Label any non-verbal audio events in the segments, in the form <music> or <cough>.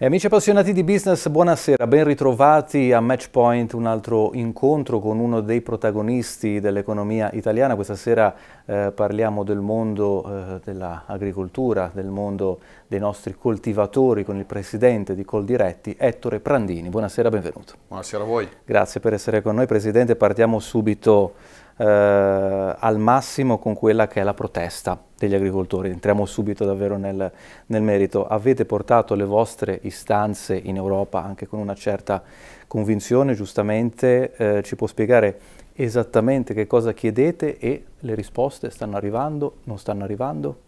E amici appassionati di business, buonasera, ben ritrovati a Matchpoint, un altro incontro con uno dei protagonisti dell'economia italiana. Questa sera eh, parliamo del mondo eh, dell'agricoltura, del mondo dei nostri coltivatori con il presidente di Coldiretti, Ettore Prandini. Buonasera, benvenuto. Buonasera a voi. Grazie per essere con noi, presidente. Partiamo subito eh, al massimo con quella che è la protesta degli agricoltori. Entriamo subito davvero nel, nel merito. Avete portato le vostre istanze in Europa anche con una certa convinzione, giustamente. Eh, ci può spiegare esattamente che cosa chiedete e le risposte stanno arrivando, non stanno arrivando?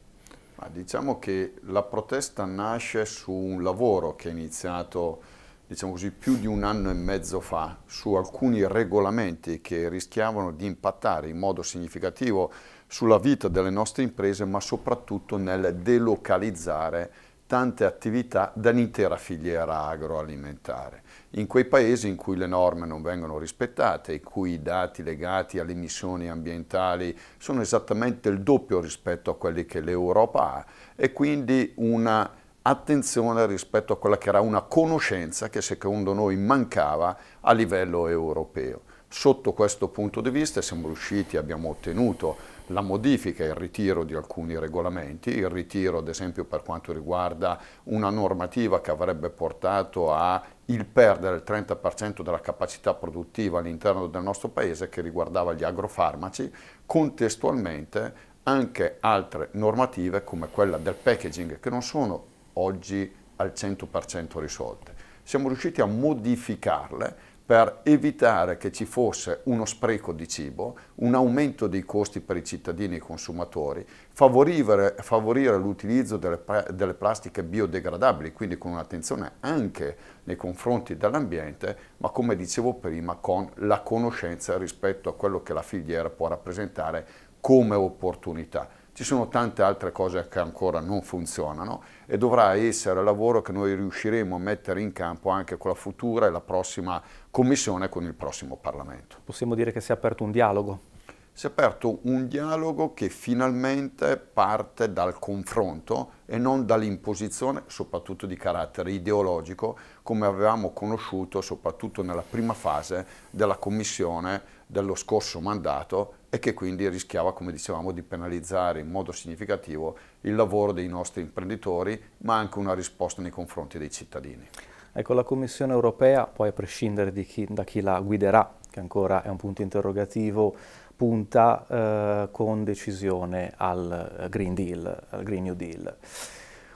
Ma diciamo che la protesta nasce su un lavoro che è iniziato diciamo così, più di un anno e mezzo fa su alcuni regolamenti che rischiavano di impattare in modo significativo sulla vita delle nostre imprese, ma soprattutto nel delocalizzare tante attività dall'intera filiera agroalimentare. In quei paesi in cui le norme non vengono rispettate, in cui i dati legati alle emissioni ambientali sono esattamente il doppio rispetto a quelli che l'Europa ha e quindi una attenzione rispetto a quella che era una conoscenza che secondo noi mancava a livello europeo. Sotto questo punto di vista siamo riusciti, abbiamo ottenuto la modifica e il ritiro di alcuni regolamenti, il ritiro ad esempio per quanto riguarda una normativa che avrebbe portato a il perdere il 30% della capacità produttiva all'interno del nostro paese che riguardava gli agrofarmaci, contestualmente anche altre normative come quella del packaging che non sono oggi al 100% risolte. Siamo riusciti a modificarle per evitare che ci fosse uno spreco di cibo, un aumento dei costi per i cittadini e i consumatori, favorire, favorire l'utilizzo delle, delle, plastiche biodegradabili, quindi con un'attenzione anche nei confronti dell'ambiente, ma come dicevo prima con la conoscenza rispetto a quello che la filiera può rappresentare come opportunità. Ci sono tante altre cose che ancora non funzionano e dovrà essere lavoro che noi riusciremo a mettere in campo anche con la futura e la prossima Commissione e con il prossimo Parlamento. Possiamo dire che si è aperto un dialogo? Si è aperto un dialogo che finalmente parte dal confronto e non dall'imposizione, soprattutto di carattere ideologico, come avevamo conosciuto soprattutto nella prima fase della Commissione dello scorso mandato e che quindi rischiava, come dicevamo, di penalizzare in modo significativo il lavoro dei nostri imprenditori, ma anche una risposta nei confronti dei cittadini. Ecco, la Commissione europea, poi a prescindere chi, da chi la guiderà, che ancora è un punto interrogativo, punta eh, con decisione al eh, Green Deal, al Green New Deal.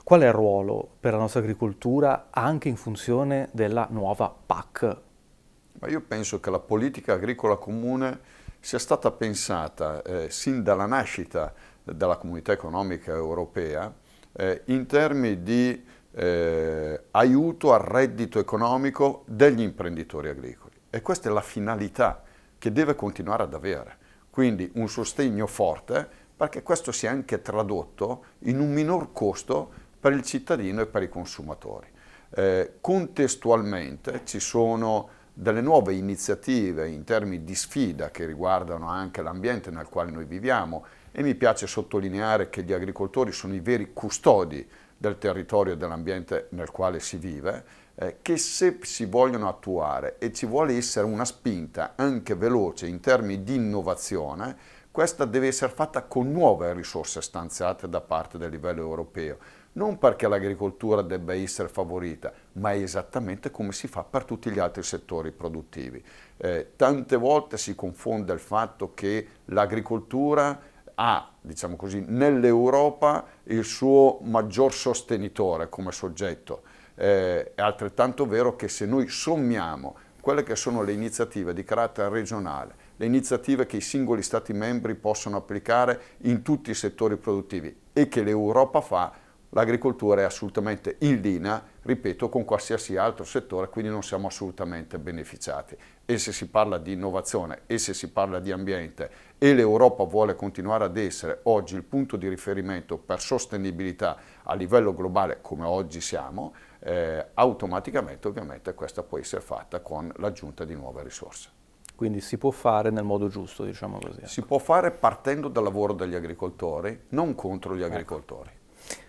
Qual è il ruolo per la nostra agricoltura anche in funzione della nuova PAC ma io penso che la politica agricola comune sia stata pensata eh, sin dalla nascita della comunità economica europea eh, in termini di eh, aiuto al reddito economico degli imprenditori agricoli. E questa è la finalità che deve continuare ad avere. Quindi un sostegno forte perché questo si è anche tradotto in un minor costo per il cittadino e per i consumatori. Eh, contestualmente ci sono delle nuove iniziative in termini di sfida che riguardano anche l'ambiente nel quale noi viviamo e mi piace sottolineare che gli agricoltori sono i veri custodi del territorio e dell'ambiente nel quale si vive, eh, che se si vogliono attuare e ci vuole essere una spinta anche veloce in termini di innovazione, questa deve essere fatta con nuove risorse stanziate da parte del livello europeo non perché l'agricoltura debba essere favorita, ma è esattamente come si fa per tutti gli altri settori produttivi. Eh, tante volte si confonde il fatto che l'agricoltura ha, diciamo così, nell'Europa il suo maggior sostenitore come soggetto. Eh, è altrettanto vero che se noi sommiamo quelle che sono le iniziative di carattere regionale, le iniziative che i singoli Stati membri possono applicare in tutti i settori produttivi e che l'Europa fa, l'agricoltura è assolutamente in linea, ripeto, con qualsiasi altro settore, quindi non siamo assolutamente beneficiati. E se si parla di innovazione e se si parla di ambiente e l'Europa vuole continuare ad essere oggi il punto di riferimento per sostenibilità a livello globale come oggi siamo, eh, automaticamente ovviamente questa può essere fatta con l'aggiunta di nuove risorse. Quindi si può fare nel modo giusto, diciamo così. Si ecco. può fare partendo dal lavoro degli agricoltori, non contro gli ecco. agricoltori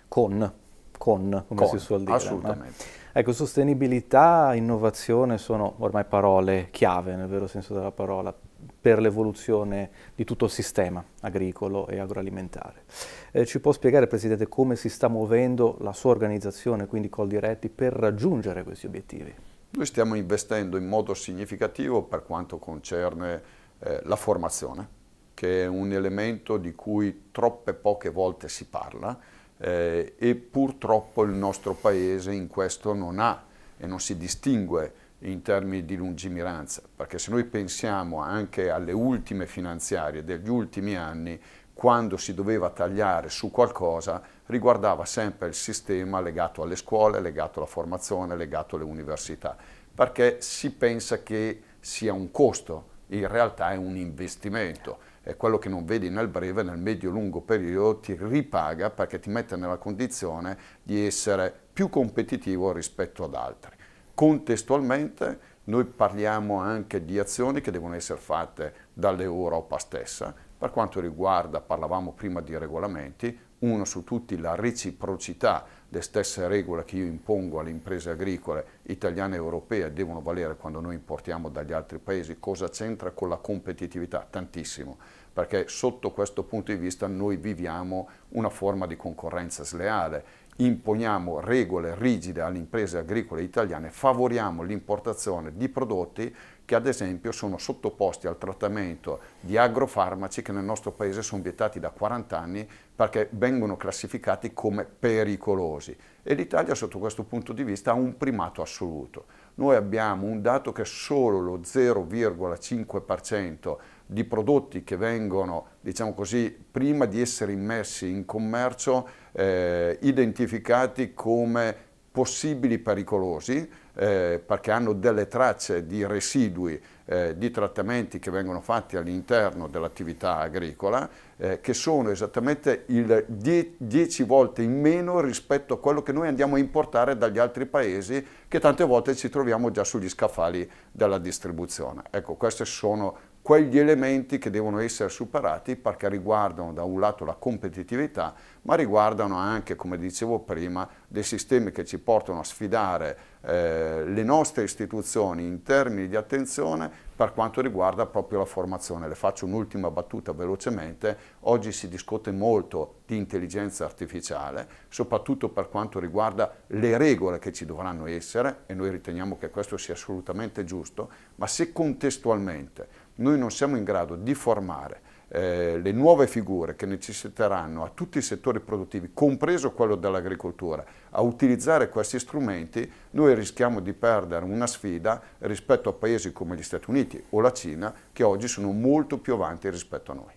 con, con, come con, si suol dire. Assolutamente. Eh? Ecco, sostenibilità e innovazione sono ormai parole chiave, nel vero senso della parola, per l'evoluzione di tutto il sistema agricolo e agroalimentare. Eh, ci può spiegare, Presidente, come si sta muovendo la sua organizzazione, quindi Coldiretti, per raggiungere questi obiettivi? Noi stiamo investendo in modo significativo per quanto concerne eh, la formazione, che è un elemento di cui troppe poche volte si parla, eh, e purtroppo il nostro Paese in questo non ha e non si distingue in termini di lungimiranza, perché se noi pensiamo anche alle ultime finanziarie degli ultimi anni, quando si doveva tagliare su qualcosa riguardava sempre il sistema legato alle scuole, legato alla formazione, legato alle università, perché si pensa che sia un costo, in realtà è un investimento e quello che non vedi nel breve, nel medio-lungo periodo, ti ripaga perché ti mette nella condizione di essere più competitivo rispetto ad altri. Contestualmente noi parliamo anche di azioni che devono essere fatte dall'Europa stessa, per quanto riguarda, parlavamo prima di regolamenti, uno su tutti la reciprocità, le stesse regole che io impongo alle imprese agricole italiane e europee devono valere quando noi importiamo dagli altri paesi, cosa c'entra con la competitività? Tantissimo, perché sotto questo punto di vista noi viviamo una forma di concorrenza sleale imponiamo regole rigide alle imprese agricole italiane, favoriamo l'importazione di prodotti che ad esempio sono sottoposti al trattamento di agrofarmaci che nel nostro paese sono vietati da 40 anni perché vengono classificati come pericolosi e l'Italia sotto questo punto di vista ha un primato assoluto. Noi abbiamo un dato che solo lo 0,5% di prodotti che vengono, diciamo così, prima di essere immessi in commercio, eh, identificati come possibili pericolosi, eh, perché hanno delle tracce di residui eh, di trattamenti che vengono fatti all'interno dell'attività agricola eh, che sono esattamente 10 volte in meno rispetto a quello che noi andiamo a importare dagli altri paesi che tante volte ci troviamo già sugli scaffali della distribuzione. Ecco, queste sono quegli elementi che devono essere superati perché riguardano da un lato la competitività, ma riguardano anche, come dicevo prima, dei sistemi che ci portano a sfidare eh, le nostre istituzioni in termini di attenzione per quanto riguarda proprio la formazione. Le faccio un'ultima battuta velocemente. Oggi si discute molto di intelligenza artificiale, soprattutto per quanto riguarda le regole che ci dovranno essere, e noi riteniamo che questo sia assolutamente giusto, ma se contestualmente noi non siamo in grado di formare eh, le nuove figure che necessiteranno a tutti i settori produttivi, compreso quello dell'agricoltura, a utilizzare questi strumenti, noi rischiamo di perdere una sfida rispetto a paesi come gli Stati Uniti o la Cina, che oggi sono molto più avanti rispetto a noi.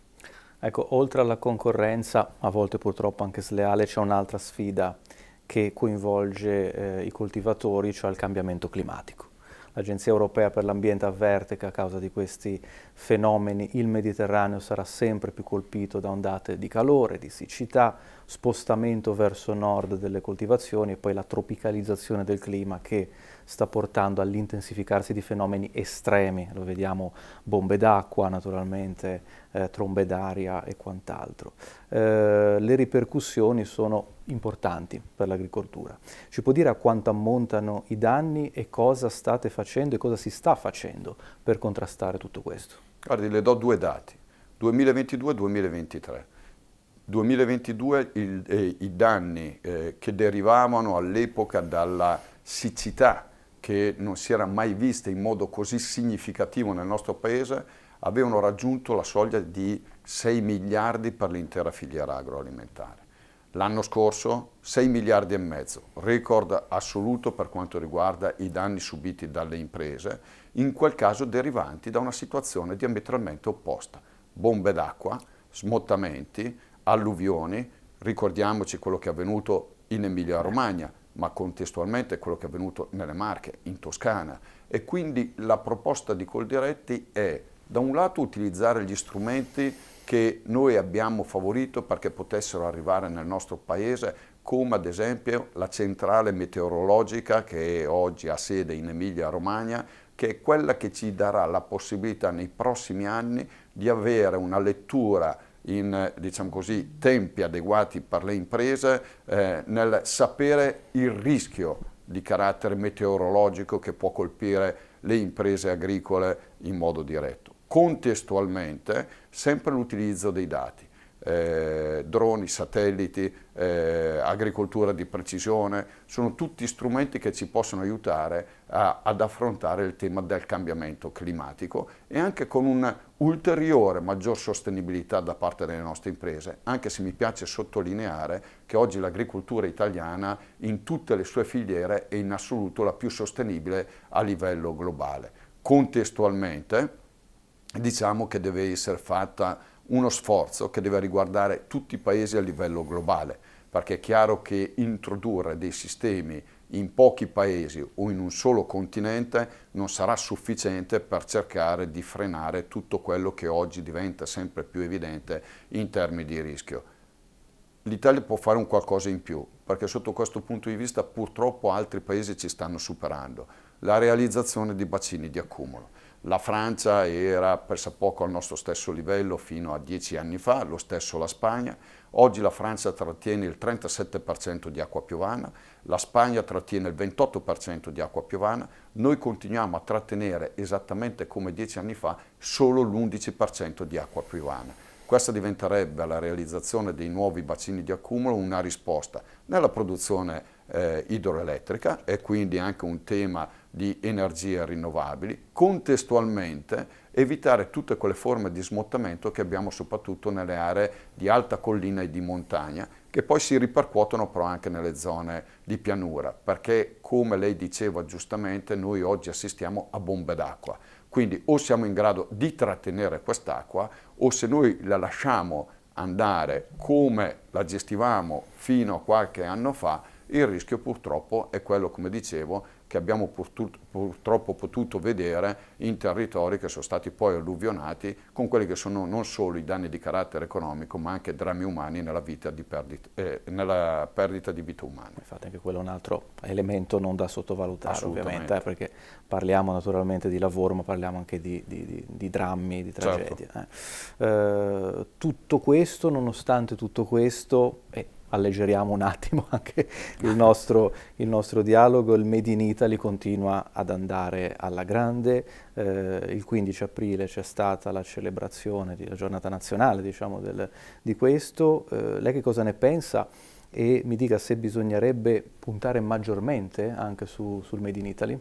Ecco, oltre alla concorrenza, a volte purtroppo anche sleale, c'è un'altra sfida che coinvolge eh, i coltivatori, cioè il cambiamento climatico. L'Agenzia Europea per l'Ambiente avverte che a causa di questi fenomeni il Mediterraneo sarà sempre più colpito da ondate di calore, di siccità, spostamento verso nord delle coltivazioni e poi la tropicalizzazione del clima che sta portando all'intensificarsi di fenomeni estremi, lo vediamo bombe d'acqua naturalmente, eh, trombe d'aria e quant'altro. Eh, le ripercussioni sono importanti per l'agricoltura. Ci può dire a quanto ammontano i danni e cosa state facendo e cosa si sta facendo per contrastare tutto questo? Guardi, le do due dati, 2022-2023. 2022 il, eh, i danni eh, che derivavano all'epoca dalla siccità che non si era mai vista in modo così significativo nel nostro paese avevano raggiunto la soglia di 6 miliardi per l'intera filiera agroalimentare. L'anno scorso 6 miliardi e mezzo, record assoluto per quanto riguarda i danni subiti dalle imprese, in quel caso derivanti da una situazione diametralmente opposta. Bombe d'acqua, smottamenti, alluvioni, ricordiamoci quello che è avvenuto in Emilia-Romagna, ma contestualmente quello che è avvenuto nelle Marche, in Toscana. E quindi la proposta di Coldiretti è, da un lato, utilizzare gli strumenti che noi abbiamo favorito perché potessero arrivare nel nostro paese, come ad esempio la centrale meteorologica che oggi ha sede in Emilia-Romagna, che è quella che ci darà la possibilità nei prossimi anni di avere una lettura in diciamo così, tempi adeguati per le imprese eh, nel sapere il rischio di carattere meteorologico che può colpire le imprese agricole in modo diretto. Contestualmente sempre l'utilizzo dei dati eh, droni, satelliti, eh, agricoltura di precisione, sono tutti strumenti che ci possono aiutare a, ad affrontare il tema del cambiamento climatico e anche con un'ulteriore maggior sostenibilità da parte delle nostre imprese, anche se mi piace sottolineare che oggi l'agricoltura italiana in tutte le sue filiere è in assoluto la più sostenibile a livello globale. Contestualmente diciamo che deve essere fatta uno sforzo che deve riguardare tutti i paesi a livello globale, perché è chiaro che introdurre dei sistemi in pochi paesi o in un solo continente non sarà sufficiente per cercare di frenare tutto quello che oggi diventa sempre più evidente in termini di rischio. L'Italia può fare un qualcosa in più, perché sotto questo punto di vista purtroppo altri paesi ci stanno superando la realizzazione di bacini di accumulo. La Francia era pressappoco al nostro stesso livello fino a dieci anni fa, lo stesso la Spagna. Oggi la Francia trattiene il 37% di acqua piovana, la Spagna trattiene il 28% di acqua piovana, noi continuiamo a trattenere esattamente come dieci anni fa solo l'11% di acqua piovana. Questa diventerebbe alla realizzazione dei nuovi bacini di accumulo una risposta nella produzione eh, idroelettrica e quindi anche un tema di energie rinnovabili, contestualmente evitare tutte quelle forme di smottamento che abbiamo soprattutto nelle aree di alta collina e di montagna, che poi si ripercuotono però anche nelle zone di pianura, perché come lei diceva giustamente, noi oggi assistiamo a bombe d'acqua. Quindi o siamo in grado di trattenere quest'acqua o se noi la lasciamo andare come la gestivamo fino a qualche anno fa, il rischio purtroppo è quello, come dicevo, che abbiamo purtroppo potuto vedere in territori che sono stati poi alluvionati con quelli che sono non solo i danni di carattere economico ma anche drammi umani nella, perdita, eh, nella perdita di vita umana. Infatti anche quello è un altro elemento non da sottovalutare ovviamente eh, perché parliamo naturalmente di lavoro ma parliamo anche di, di, di, di drammi, di certo. tragedie. Certo. Eh. tutto questo, nonostante tutto questo, alleggeriamo un attimo <laughs> anche il nostro, il nostro, dialogo, il Made in Italy continua ad andare alla grande, eh, il 15 aprile c'è stata la celebrazione della giornata nazionale diciamo, del, di questo, eh, lei che cosa ne pensa e mi dica se bisognerebbe puntare maggiormente anche su, sul Made in Italy?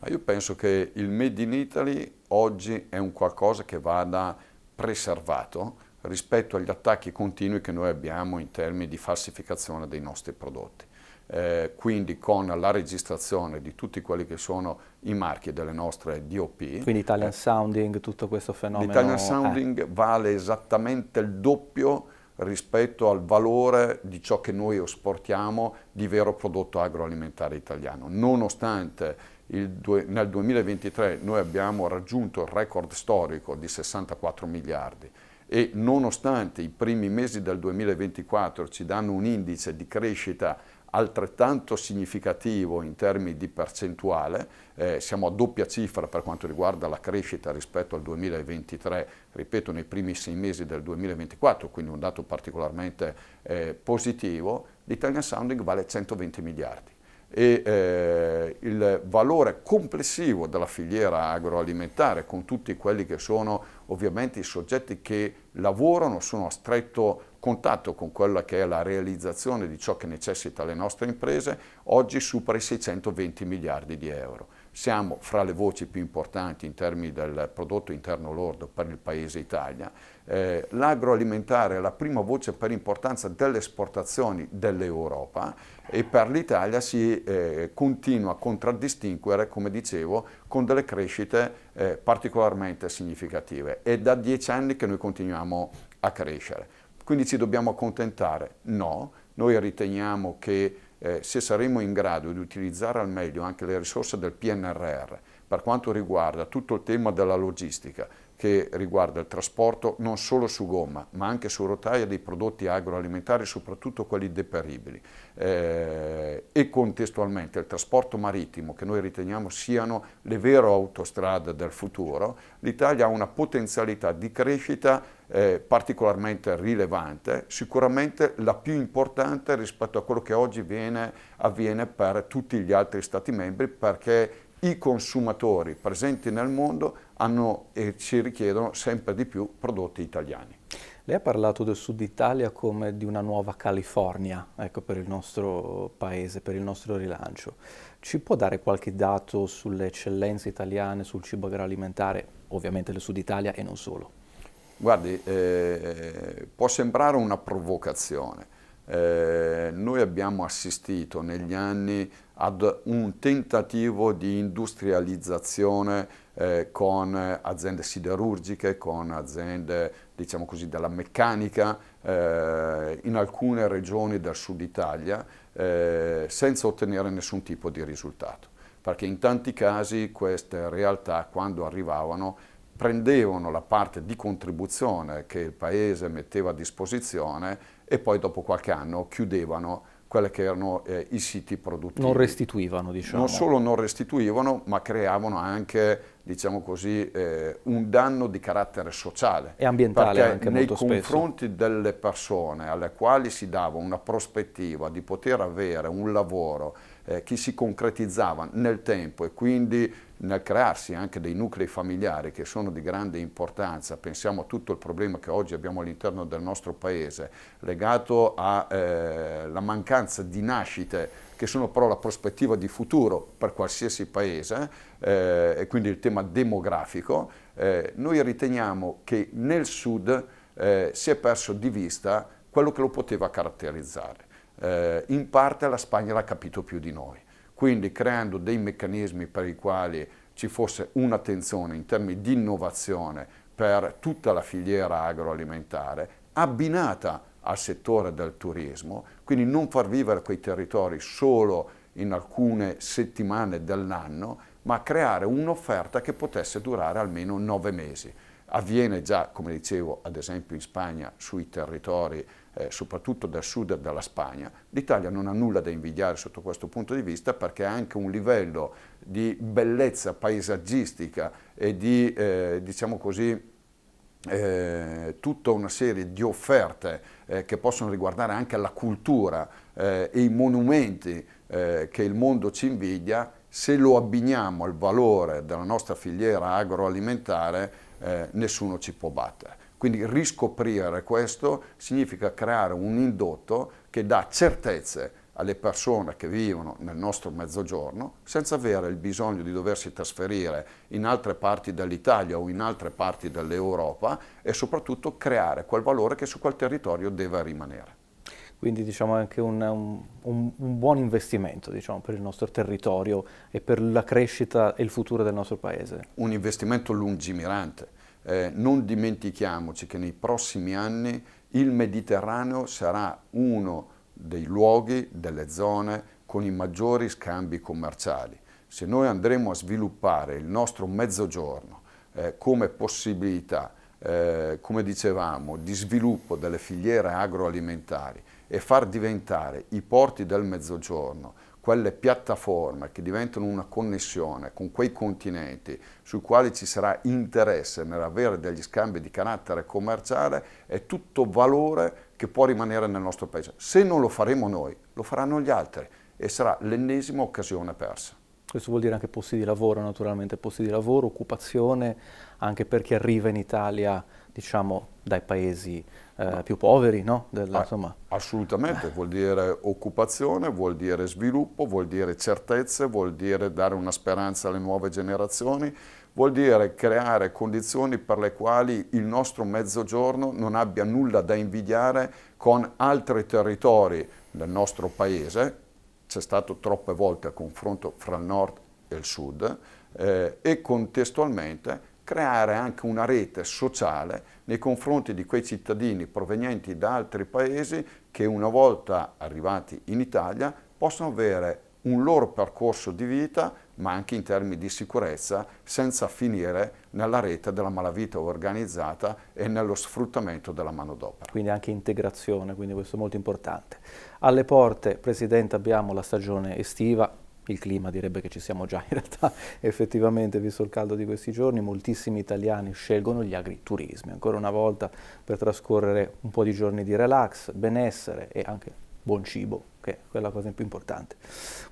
Ma io penso che il Made in Italy oggi è un qualcosa che vada preservato rispetto agli attacchi continui che noi abbiamo in termini di falsificazione dei nostri prodotti. Eh, quindi con la registrazione di tutti quelli che sono i marchi delle nostre DOP. Quindi Italian eh, Sounding, tutto questo fenomeno. Italian eh. Sounding eh. vale esattamente il doppio rispetto al valore di ciò che noi esportiamo di vero prodotto agroalimentare italiano. Nonostante due, nel 2023 noi abbiamo raggiunto il record storico di 64 miliardi e nonostante i primi mesi del 2024 ci danno un indice di crescita altrettanto significativo in termini di percentuale, eh, siamo a doppia cifra per quanto riguarda la crescita rispetto al 2023, ripeto nei primi sei mesi del 2024, quindi un dato particolarmente eh, positivo, l'Italian Sounding vale 120 miliardi e eh, il valore complessivo della filiera agroalimentare con tutti quelli che sono ovviamente i soggetti che lavorano sono a stretto contatto con quella che è la realizzazione di ciò che necessita le nostre imprese, oggi supera i 620 miliardi di euro. Siamo fra le voci più importanti in termini del prodotto interno lordo per il paese Italia. Eh, L'agroalimentare è la prima voce per importanza delle esportazioni dell'Europa e per l'Italia si eh, continua a contraddistinguere, come dicevo, con delle crescite eh, particolarmente significative. È da dieci anni che noi continuiamo a crescere. Quindi ci dobbiamo accontentare? No, noi riteniamo che eh, se saremo in grado di utilizzare al meglio anche le risorse del PNRR per quanto riguarda tutto il tema della logistica, che riguarda il trasporto non solo su gomma ma anche su rotaia dei prodotti agroalimentari, soprattutto quelli deperibili eh, e contestualmente il trasporto marittimo che noi riteniamo siano le vere autostrade del futuro, l'Italia ha una potenzialità di crescita eh, particolarmente rilevante, sicuramente la più importante rispetto a quello che oggi viene, avviene per tutti gli altri Stati membri perché i consumatori presenti nel mondo hanno e ci richiedono sempre di più prodotti italiani. Lei ha parlato del Sud Italia come di una nuova California ecco, per il nostro paese, per il nostro rilancio. Ci può dare qualche dato sulle eccellenze italiane, sul cibo agroalimentare, ovviamente del Sud Italia e non solo? Guardi, eh, può sembrare una provocazione. Eh, noi abbiamo assistito negli anni ad un tentativo di industrializzazione eh, con aziende siderurgiche, con aziende diciamo così, della meccanica eh, in alcune regioni del sud Italia eh, senza ottenere nessun tipo di risultato, perché in tanti casi queste realtà quando arrivavano prendevano la parte di contribuzione che il Paese metteva a disposizione e poi dopo qualche anno chiudevano quelli che erano eh, i siti produttivi. Non restituivano, diciamo. Non solo non restituivano, ma creavano anche, diciamo così, eh, un danno di carattere sociale. E ambientale perché anche nei confronti spesso. delle persone alle quali si dava una prospettiva di poter avere un lavoro eh, che si concretizzava nel tempo e quindi nel crearsi anche dei nuclei familiari che sono di grande importanza, pensiamo a tutto il problema che oggi abbiamo all'interno del nostro paese, legato alla eh, mancanza di nascite che sono però la prospettiva di futuro per qualsiasi paese, eh, e quindi il tema demografico, eh, noi riteniamo che nel Sud eh, si è perso di vista quello che lo poteva caratterizzare eh, in parte la Spagna l'ha capito più di noi, quindi creando dei meccanismi per i quali ci fosse un'attenzione in termini di innovazione per tutta la filiera agroalimentare, abbinata al settore del turismo, quindi non far vivere quei territori solo in alcune settimane dell'anno, ma creare un'offerta che potesse durare almeno nove mesi. Avviene già, come dicevo, ad esempio in Spagna sui territori eh, soprattutto dal sud dalla Spagna, l'Italia non ha nulla da invidiare sotto questo punto di vista perché ha anche un livello di bellezza paesaggistica e di, eh, diciamo così, eh, tutta una serie di offerte eh, che possono riguardare anche la cultura eh, e i monumenti eh, che il mondo ci invidia, se lo abbiniamo al valore della nostra filiera agroalimentare, eh, nessuno ci può battere. Quindi riscoprire questo significa creare un indotto che dà certezze alle persone che vivono nel nostro mezzogiorno senza avere il bisogno di doversi trasferire in altre parti dell'Italia o in altre parti dell'Europa e soprattutto creare quel valore che su quel territorio deve rimanere. Quindi diciamo anche un, un, un buon investimento diciamo, per il nostro territorio e per la crescita e il futuro del nostro paese. Un investimento lungimirante eh, non dimentichiamoci che nei prossimi anni il Mediterraneo sarà uno dei luoghi, delle zone con i maggiori scambi commerciali. Se noi andremo a sviluppare il nostro mezzogiorno eh, come possibilità, eh, come dicevamo, di sviluppo delle filiere agroalimentari e far diventare i porti del mezzogiorno quelle piattaforme che diventano una connessione con quei continenti sui quali ci sarà interesse nell'avere degli scambi di carattere commerciale è tutto valore che può rimanere nel nostro paese. Se non lo faremo noi, lo faranno gli altri e sarà l'ennesima occasione persa. Questo vuol dire anche posti di lavoro, naturalmente, posti di lavoro, occupazione, anche per chi arriva in Italia, diciamo, dai paesi eh, più poveri, no? Del, ah, Assolutamente, vuol dire occupazione, vuol dire sviluppo, vuol dire certezze, vuol dire dare una speranza alle nuove generazioni, vuol dire creare condizioni per le quali il nostro mezzogiorno non abbia nulla da invidiare con altri territori del nostro paese, c'è stato troppe volte a confronto fra il nord e il sud, eh, e contestualmente creare anche una rete sociale nei confronti di quei cittadini provenienti da altri paesi che una volta arrivati in Italia possono avere un loro percorso di vita ma anche in termini di sicurezza senza finire nella rete della malavita organizzata e nello sfruttamento della manodopera. Quindi anche integrazione, quindi questo è molto importante. Alle porte, Presidente, abbiamo la stagione estiva, il clima direbbe che ci siamo già <laughs> in realtà effettivamente visto il caldo di questi giorni moltissimi italiani scelgono gli agriturismi ancora una volta per trascorrere un po' di giorni di relax benessere e anche buon cibo che è quella cosa più importante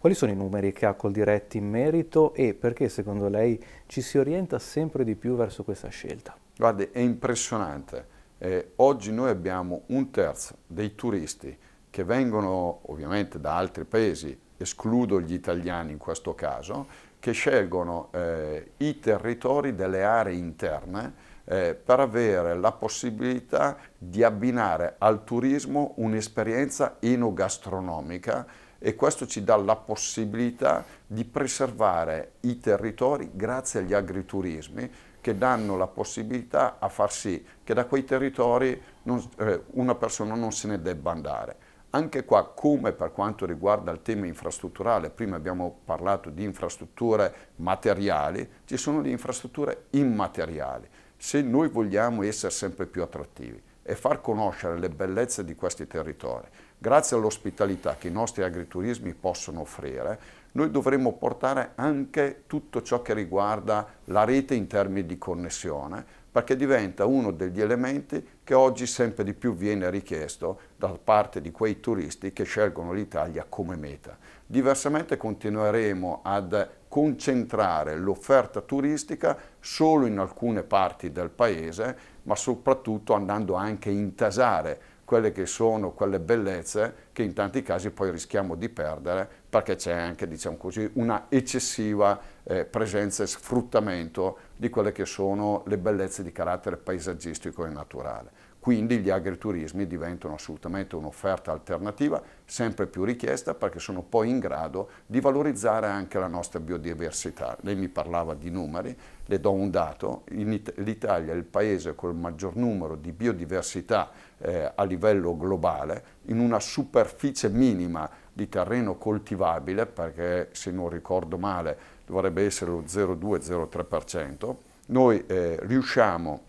quali sono i numeri che ha Coldiretti in merito e perché secondo lei ci si orienta sempre di più verso questa scelta guardi è impressionante eh, oggi noi abbiamo un terzo dei turisti che vengono ovviamente da altri paesi escludo gli italiani in questo caso, che scelgono eh, i territori delle aree interne eh, per avere la possibilità di abbinare al turismo un'esperienza enogastronomica e questo ci dà la possibilità di preservare i territori grazie agli agriturismi che danno la possibilità a far sì che da quei territori non, eh, una persona non se ne debba andare. Anche qua, come per quanto riguarda il tema infrastrutturale, prima abbiamo parlato di infrastrutture materiali, ci sono le infrastrutture immateriali. Se noi vogliamo essere sempre più attrattivi e far conoscere le bellezze di questi territori, grazie all'ospitalità che i nostri agriturismi possono offrire, noi dovremmo portare anche tutto ciò che riguarda la rete in termini di connessione, perché diventa uno degli elementi che oggi sempre di più viene richiesto da parte di quei turisti che scelgono l'Italia come meta. Diversamente continueremo ad concentrare l'offerta turistica solo in alcune parti del paese, ma soprattutto andando anche a intasare quelle che sono quelle bellezze che in tanti casi poi rischiamo di perdere perché c'è anche diciamo così, una eccessiva eh, presenza e sfruttamento di quelle che sono le bellezze di carattere paesaggistico e naturale. Quindi gli agriturismi diventano assolutamente un'offerta alternativa, sempre più richiesta, perché sono poi in grado di valorizzare anche la nostra biodiversità. Lei mi parlava di numeri, le do un dato, l'Italia è il paese con il maggior numero di biodiversità eh, a livello globale, in una superficie minima di terreno coltivabile, perché se non ricordo male dovrebbe essere lo 0,2-0,3%, noi eh, riusciamo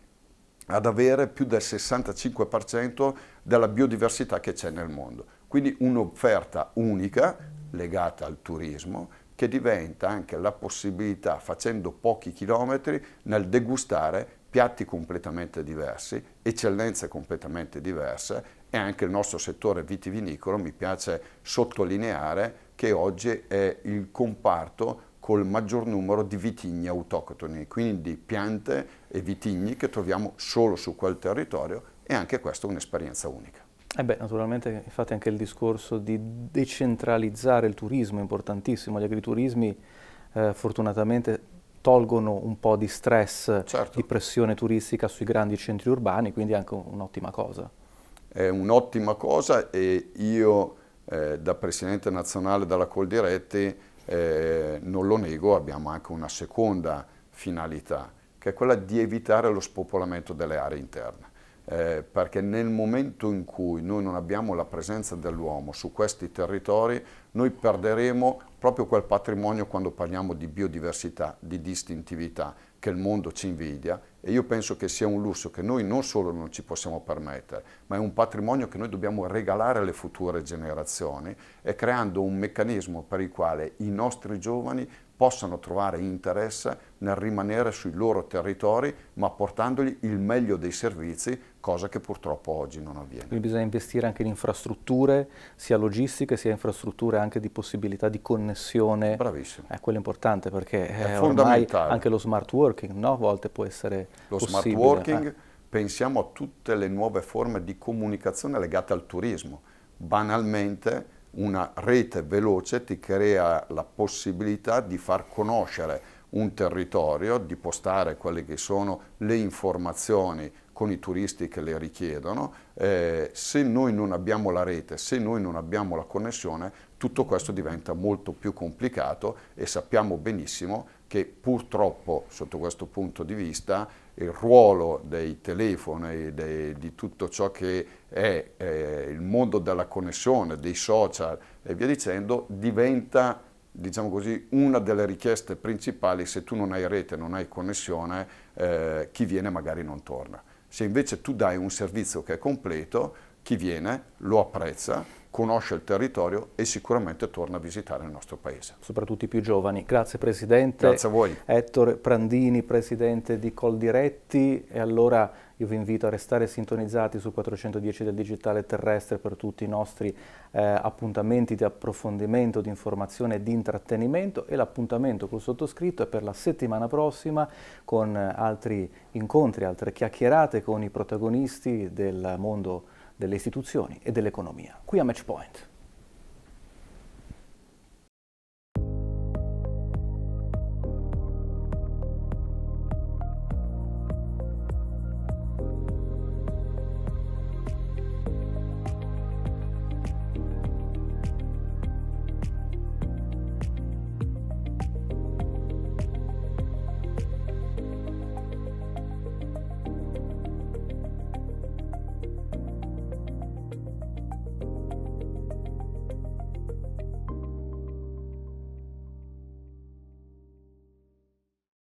ad avere più del 65% della biodiversità che c'è nel mondo. Quindi un'offerta unica legata al turismo che diventa anche la possibilità, facendo pochi chilometri, nel degustare piatti completamente diversi, eccellenze completamente diverse e anche il nostro settore vitivinicolo mi piace sottolineare che oggi è il comparto col maggior numero di vitigni autoctoni, quindi piante e vitigni che troviamo solo su quel territorio e anche questa è un'esperienza unica. Eh beh, naturalmente infatti anche il discorso di decentralizzare il turismo è importantissimo, gli agriturismi eh, fortunatamente tolgono un po' di stress, certo. di pressione turistica sui grandi centri urbani, quindi è anche un'ottima cosa. È un'ottima cosa e io eh, da Presidente nazionale della Coldiretti eh, non lo nego, abbiamo anche una seconda finalità, che è quella di evitare lo spopolamento delle aree interne. Eh, perché nel momento in cui noi non abbiamo la presenza dell'uomo su questi territori, noi perderemo proprio quel patrimonio quando parliamo di biodiversità, di distintività, che il mondo ci invidia e io penso che sia un lusso che noi non solo non ci possiamo permettere, ma è un patrimonio che noi dobbiamo regalare alle future generazioni e creando un meccanismo per il quale i nostri giovani possano trovare interesse nel rimanere sui loro territori, ma portandogli il meglio dei servizi, cosa che purtroppo oggi non avviene. Quindi bisogna investire anche in infrastrutture, sia logistiche, sia infrastrutture anche di possibilità di connessione. Bravissimo. Eh, quello è importante perché è eh, fondamentale. anche lo smart working, no? A volte può essere Lo possibile. smart working, eh. pensiamo a tutte le nuove forme di comunicazione legate al turismo. Banalmente una rete veloce ti crea la possibilità di far conoscere un territorio, di postare quelle che sono le informazioni con i turisti che le richiedono. Eh, se noi non abbiamo la rete, se noi non abbiamo la connessione, tutto questo diventa molto più complicato e sappiamo benissimo che purtroppo sotto questo punto di vista il ruolo dei telefoni, dei, di tutto ciò che è eh, il mondo della connessione, dei social e via dicendo, diventa diciamo così, una delle richieste principali se tu non hai rete, non hai connessione, eh, chi viene magari non torna. Se invece tu dai un servizio che è completo, chi viene lo apprezza conosce il territorio e sicuramente torna a visitare il nostro paese. Soprattutto i più giovani. Grazie Presidente. Grazie a voi. Ettore Prandini, Presidente di Coldiretti. E allora io vi invito a restare sintonizzati su 410 del Digitale Terrestre per tutti i nostri eh, appuntamenti di approfondimento, di informazione e di intrattenimento e l'appuntamento col sottoscritto è per la settimana prossima con altri incontri, altre chiacchierate con i protagonisti del mondo delle istituzioni e dell'economia. Qui a Matchpoint.